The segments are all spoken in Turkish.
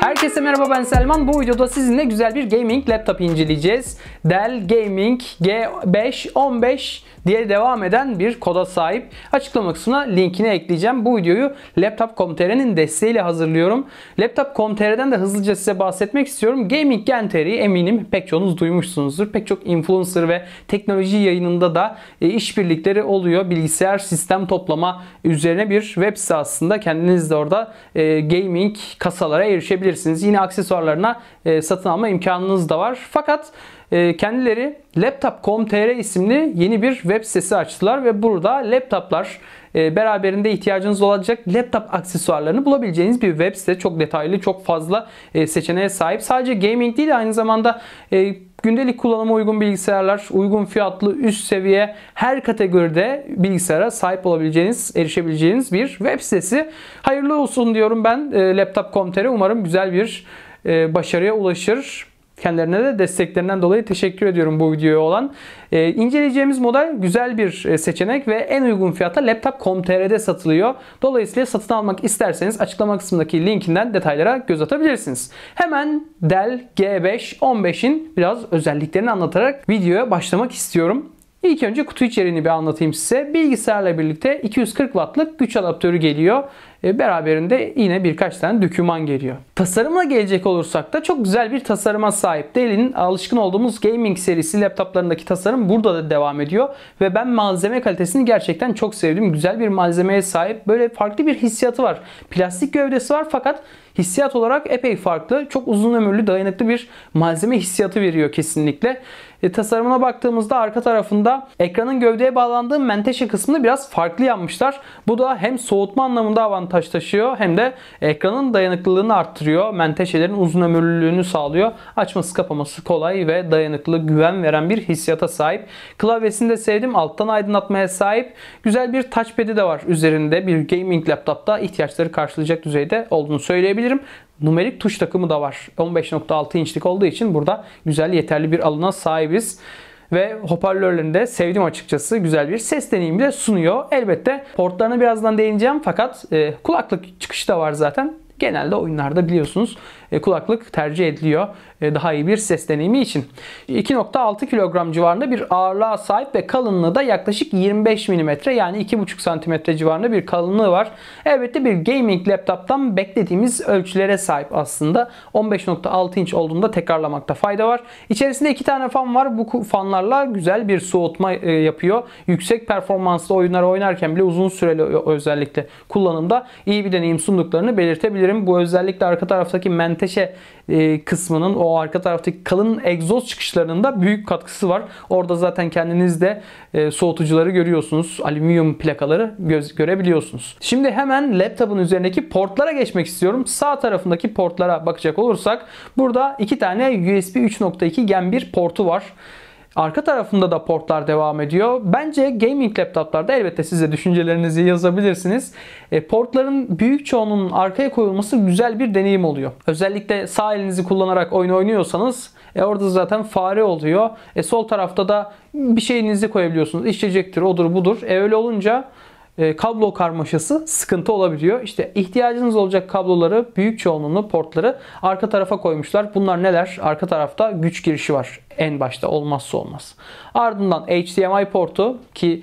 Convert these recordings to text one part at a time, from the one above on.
Herkese merhaba ben Selman. Bu videoda sizinle güzel bir gaming laptop inceleyeceğiz. Dell Gaming G515 diye devam eden bir koda sahip. Açıklama kısmına linkini ekleyeceğim. Bu videoyu Laptop.com.tr'nin desteğiyle hazırlıyorum. Laptop.com.tr'den de hızlıca size bahsetmek istiyorum. Gaming Gen.tr'yi eminim pek çoğunuz duymuşsunuzdur. Pek çok influencer ve teknoloji yayınında da e, işbirlikleri oluyor. Bilgisayar sistem toplama üzerine bir web site aslında. Kendiniz de orada e, gaming kasalara erişebilirsiniz alabilirsiniz. Yine aksesuarlarına e, satın alma imkanınız da var. Fakat e, kendileri laptop.com.tr isimli yeni bir web sitesi açtılar ve burada laptoplar e, beraberinde ihtiyacınız olacak laptop aksesuarlarını bulabileceğiniz bir web site. Çok detaylı, çok fazla e, seçeneğe sahip. Sadece gaming değil aynı zamanda e, Gündelik kullanıma uygun bilgisayarlar, uygun fiyatlı, üst seviye her kategoride bilgisayara sahip olabileceğiniz, erişebileceğiniz bir web sitesi. Hayırlı olsun diyorum ben e, laptop.com.tr. Umarım güzel bir e, başarıya ulaşır. Kendilerine de desteklerinden dolayı teşekkür ediyorum bu videoya olan. Ee, inceleyeceğimiz model güzel bir e, seçenek ve en uygun fiyata laptop.com.tr'de satılıyor. Dolayısıyla satın almak isterseniz açıklama kısmındaki linkinden detaylara göz atabilirsiniz. Hemen Dell G5 15'in biraz özelliklerini anlatarak videoya başlamak istiyorum. İlk önce kutu içeriğini bir anlatayım size. Bilgisayarla birlikte 240 wattlık güç adaptörü geliyor. E, beraberinde yine birkaç tane döküman geliyor. Tasarımla gelecek olursak da çok güzel bir tasarıma sahip. Dell'in alışkın olduğumuz gaming serisi laptoplarındaki tasarım burada da devam ediyor ve ben malzeme kalitesini gerçekten çok sevdim. Güzel bir malzemeye sahip. Böyle farklı bir hissiyatı var. Plastik gövdesi var fakat hissiyat olarak epey farklı. Çok uzun ömürlü, dayanıklı bir malzeme hissiyatı veriyor kesinlikle. E, tasarımına baktığımızda arka tarafında ekranın gövdeye bağlandığı menteşe kısmını biraz farklı yapmışlar. Bu da hem soğutma anlamında avantajlı avantaj taşıyor hem de ekranın dayanıklılığını arttırıyor. Menteşelerin uzun ömürlülüğünü sağlıyor. Açması kapaması kolay ve dayanıklı güven veren bir hissiyata sahip. Klavyesini de sevdim. Alttan aydınlatmaya sahip. Güzel bir touchpad'i de var üzerinde. Bir gaming laptopta ihtiyaçları karşılayacak düzeyde olduğunu söyleyebilirim. Numerik tuş takımı da var. 15.6 inçlik olduğu için burada güzel yeterli bir alana sahibiz ve hoparlörlerinde sevdim açıkçası. Güzel bir ses deneyimi de sunuyor. Elbette portlarına birazdan değineceğim fakat e, kulaklık çıkışı da var zaten. Genelde oyunlarda biliyorsunuz e, kulaklık tercih ediliyor e, daha iyi bir ses deneyimi için. 2.6 kilogram civarında bir ağırlığa sahip ve kalınlığı da yaklaşık 25 mm yani 2.5 cm civarında bir kalınlığı var. Elbette bir gaming laptop'tan beklediğimiz ölçülere sahip aslında. 15.6 inç olduğunda tekrarlamakta fayda var. İçerisinde iki tane fan var. Bu fanlarla güzel bir soğutma e, yapıyor. Yüksek performanslı oyunlar oynarken bile uzun süreli özellikle kullanımda iyi bir deneyim sunduklarını belirtebilirim. Bu özellikle arka taraftaki men menteşe e, kısmının o arka taraftaki kalın egzoz çıkışlarının da büyük katkısı var. Orada zaten kendiniz de e, soğutucuları görüyorsunuz. Alüminyum plakaları görebiliyorsunuz. Şimdi hemen laptopun üzerindeki portlara geçmek istiyorum. Sağ tarafındaki portlara bakacak olursak burada iki tane USB 3.2 Gen 1 portu var. Arka tarafında da portlar devam ediyor. Bence gaming laptoplarda elbette siz de düşüncelerinizi yazabilirsiniz. E, portların büyük çoğunun arkaya koyulması güzel bir deneyim oluyor. Özellikle sağ elinizi kullanarak oyun oynuyorsanız e, orada zaten fare oluyor. E, sol tarafta da bir şeyinizi koyabiliyorsunuz. İçecektir, odur budur. E, öyle olunca e, kablo karmaşası sıkıntı olabiliyor. İşte ihtiyacınız olacak kabloları, büyük çoğunluğunu portları arka tarafa koymuşlar. Bunlar neler? Arka tarafta güç girişi var en başta olmazsa olmaz. Ardından HDMI portu ki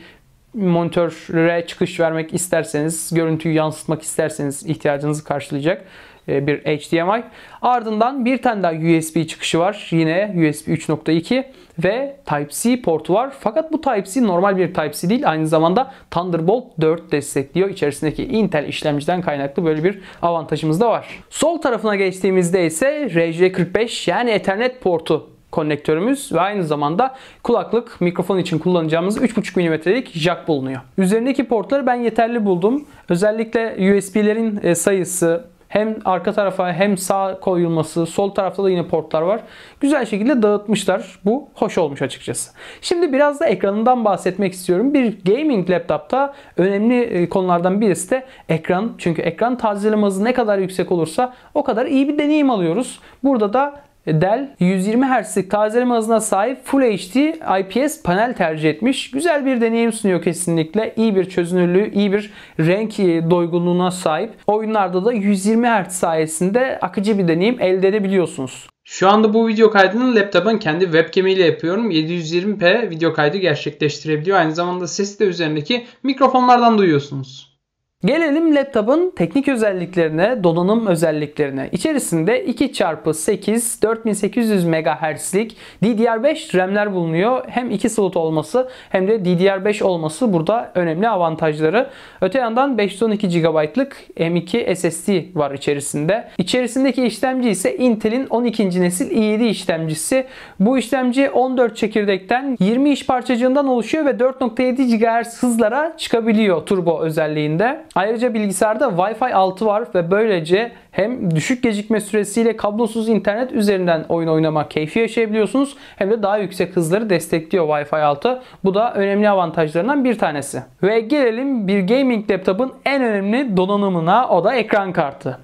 monitöre çıkış vermek isterseniz, görüntüyü yansıtmak isterseniz ihtiyacınızı karşılayacak. E, bir HDMI. Ardından bir tane daha USB çıkışı var. Yine USB 3.2 ve Type-C portu var. Fakat bu Type-C normal bir Type-C değil. Aynı zamanda Thunderbolt 4 destekliyor. İçerisindeki Intel işlemciden kaynaklı böyle bir avantajımız da var. Sol tarafına geçtiğimizde ise RJ45 yani Ethernet portu konnektörümüz ve aynı zamanda kulaklık mikrofon için kullanacağımız 3.5 mm'lik jack bulunuyor. Üzerindeki portları ben yeterli buldum. Özellikle USB'lerin e, sayısı, hem arka tarafa hem sağ koyulması, sol tarafta da yine portlar var. Güzel şekilde dağıtmışlar. Bu hoş olmuş açıkçası. Şimdi biraz da ekranından bahsetmek istiyorum. Bir gaming laptopta önemli e, konulardan birisi de ekran. Çünkü ekran tazeleme hızı ne kadar yüksek olursa o kadar iyi bir deneyim alıyoruz. Burada da e, Dell 120 Hz'lik tazeleme hızına sahip Full HD IPS panel tercih etmiş. Güzel bir deneyim sunuyor kesinlikle. İyi bir çözünürlüğü, iyi bir renk e, doygunluğuna sahip. Oyunlarda da 120 Hz sayesinde akıcı bir deneyim elde edebiliyorsunuz. Şu anda bu video kaydını laptopun kendi webcam ile yapıyorum. 720p video kaydı gerçekleştirebiliyor. Aynı zamanda sesi de üzerindeki mikrofonlardan duyuyorsunuz. Gelelim laptopun teknik özelliklerine, donanım özelliklerine. İçerisinde 2x8 4800 MHz'lik DDR5 RAM'ler bulunuyor. Hem 2 slot olması hem de DDR5 olması burada önemli avantajları. Öte yandan 512 GB'lık M2 SSD var içerisinde. İçerisindeki işlemci ise Intel'in 12. nesil i7 işlemcisi. Bu işlemci 14 çekirdekten 20 iş parçacığından oluşuyor ve 4.7 GHz hızlara çıkabiliyor turbo özelliğinde. Ayrıca bilgisayarda Wi-Fi 6 var ve böylece hem düşük gecikme süresiyle kablosuz internet üzerinden oyun oynamak keyfi yaşayabiliyorsunuz hem de daha yüksek hızları destekliyor Wi-Fi 6. Bu da önemli avantajlarından bir tanesi. Ve gelelim bir gaming laptopun en önemli donanımına o da ekran kartı.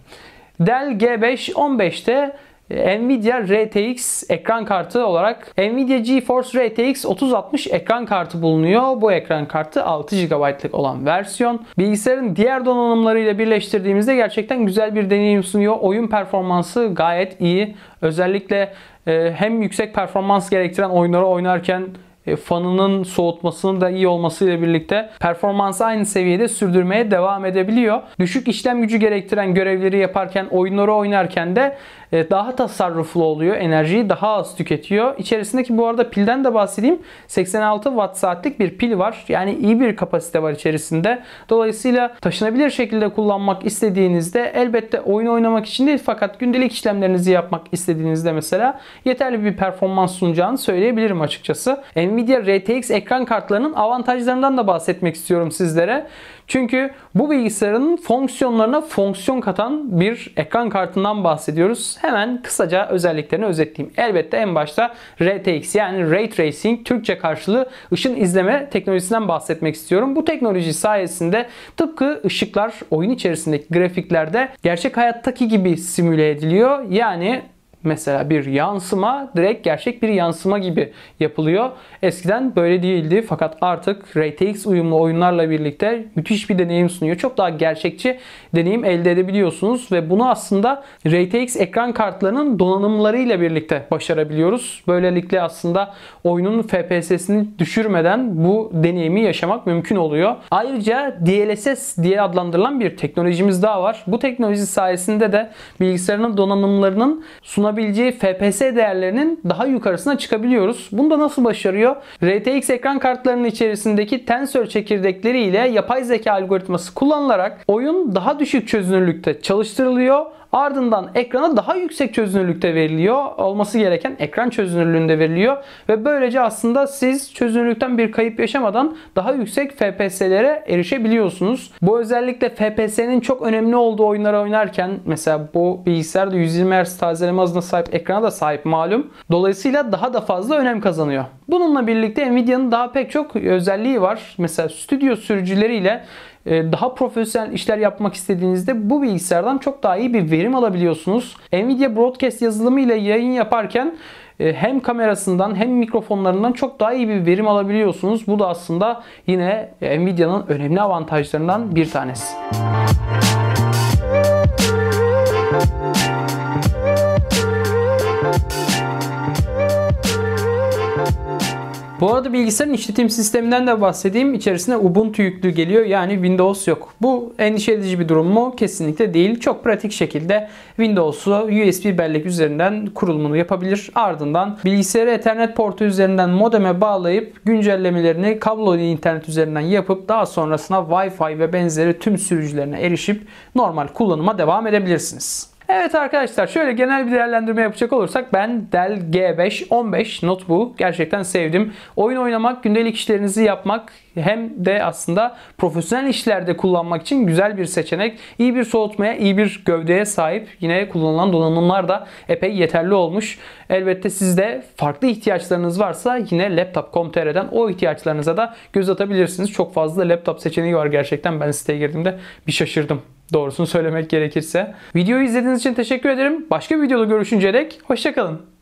Dell G5 15'te Nvidia RTX ekran kartı olarak Nvidia GeForce RTX 3060 ekran kartı bulunuyor. Bu ekran kartı 6 GB'lık olan versiyon. Bilgisayarın diğer donanımlarıyla birleştirdiğimizde gerçekten güzel bir deneyim sunuyor. Oyun performansı gayet iyi. Özellikle e, hem yüksek performans gerektiren oyunları oynarken e, fanının soğutmasının da iyi olmasıyla birlikte performansı aynı seviyede sürdürmeye devam edebiliyor. Düşük işlem gücü gerektiren görevleri yaparken, oyunları oynarken de e, daha tasarruflu oluyor. Enerjiyi daha az tüketiyor. İçerisindeki bu arada pilden de bahsedeyim. 86 watt saatlik bir pil var. Yani iyi bir kapasite var içerisinde. Dolayısıyla taşınabilir şekilde kullanmak istediğinizde elbette oyun oynamak için değil fakat gündelik işlemlerinizi yapmak istediğinizde mesela yeterli bir performans sunacağını söyleyebilirim açıkçası. Nvidia RTX ekran kartlarının avantajlarından da bahsetmek istiyorum sizlere. Çünkü bu bilgisayarın fonksiyonlarına fonksiyon katan bir ekran kartından bahsediyoruz. Hemen kısaca özelliklerini özetleyeyim. Elbette en başta RTX yani Ray Tracing Türkçe karşılığı ışın izleme teknolojisinden bahsetmek istiyorum. Bu teknoloji sayesinde tıpkı ışıklar oyun içerisindeki grafiklerde gerçek hayattaki gibi simüle ediliyor. Yani Mesela bir yansıma direkt gerçek bir yansıma gibi yapılıyor. Eskiden böyle değildi fakat artık RTX uyumlu oyunlarla birlikte müthiş bir deneyim sunuyor. Çok daha gerçekçi deneyim elde edebiliyorsunuz ve bunu aslında RTX ekran kartlarının donanımlarıyla birlikte başarabiliyoruz. Böylelikle aslında oyunun FPS'sini düşürmeden bu deneyimi yaşamak mümkün oluyor. Ayrıca DLSS diye adlandırılan bir teknolojimiz daha var. Bu teknoloji sayesinde de bilgisayarın donanımlarının sunabilmesi bulunabileceği FPS değerlerinin daha yukarısına çıkabiliyoruz. Bunu da nasıl başarıyor? RTX ekran kartlarının içerisindeki Tensor çekirdekleri ile yapay zeka algoritması kullanılarak oyun daha düşük çözünürlükte çalıştırılıyor Ardından ekrana daha yüksek çözünürlükte veriliyor. Olması gereken ekran çözünürlüğünde veriliyor. Ve böylece aslında siz çözünürlükten bir kayıp yaşamadan daha yüksek FPS'lere erişebiliyorsunuz. Bu özellikle FPS'nin çok önemli olduğu oyunları oynarken mesela bu bilgisayarda 120 Hz tazeleme hızına sahip ekrana da sahip malum. Dolayısıyla daha da fazla önem kazanıyor. Bununla birlikte Nvidia'nın daha pek çok özelliği var. Mesela stüdyo sürücüleriyle ee, daha profesyonel işler yapmak istediğinizde bu bilgisayardan çok daha iyi bir verim alabiliyorsunuz. Nvidia Broadcast yazılımı ile yayın yaparken e, hem kamerasından hem mikrofonlarından çok daha iyi bir verim alabiliyorsunuz. Bu da aslında yine Nvidia'nın önemli avantajlarından bir tanesi. Müzik Bu arada bilgisayarın işletim sisteminden de bahsedeyim. İçerisine Ubuntu yüklü geliyor. Yani Windows yok. Bu endişe edici bir durum mu? Kesinlikle değil. Çok pratik şekilde Windows'u USB bellek üzerinden kurulumunu yapabilir. Ardından bilgisayarı Ethernet portu üzerinden modeme bağlayıp güncellemelerini kablo internet üzerinden yapıp daha sonrasında Wi-Fi ve benzeri tüm sürücülerine erişip normal kullanıma devam edebilirsiniz. Evet arkadaşlar şöyle genel bir değerlendirme yapacak olursak ben Dell G5 15 notebook'u gerçekten sevdim. Oyun oynamak, gündelik işlerinizi yapmak hem de aslında profesyonel işlerde kullanmak için güzel bir seçenek. İyi bir soğutmaya, iyi bir gövdeye sahip. Yine kullanılan donanımlar da epey yeterli olmuş. Elbette sizde farklı ihtiyaçlarınız varsa yine laptop.com.tr'den o ihtiyaçlarınıza da göz atabilirsiniz. Çok fazla laptop seçeneği var gerçekten. Ben siteye girdiğimde bir şaşırdım. Doğrusunu söylemek gerekirse. Videoyu izlediğiniz için teşekkür ederim. Başka bir videoda görüşünceye dek hoşçakalın.